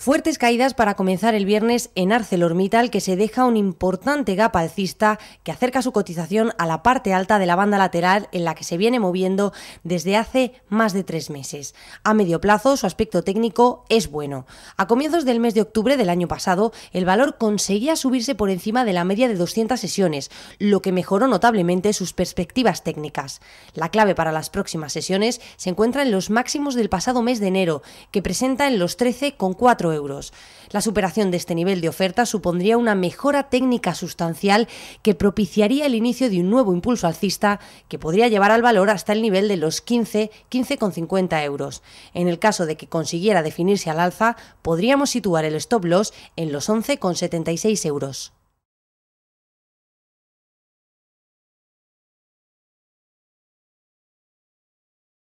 Fuertes caídas para comenzar el viernes en ArcelorMittal, que se deja un importante gap alcista que acerca su cotización a la parte alta de la banda lateral en la que se viene moviendo desde hace más de tres meses. A medio plazo, su aspecto técnico es bueno. A comienzos del mes de octubre del año pasado, el valor conseguía subirse por encima de la media de 200 sesiones, lo que mejoró notablemente sus perspectivas técnicas. La clave para las próximas sesiones se encuentra en los máximos del pasado mes de enero, que presentan los 13,4 euros. La superación de este nivel de oferta supondría una mejora técnica sustancial que propiciaría el inicio de un nuevo impulso alcista que podría llevar al valor hasta el nivel de los 15, 15,50 euros. En el caso de que consiguiera definirse al alza, podríamos situar el stop loss en los 11,76 euros.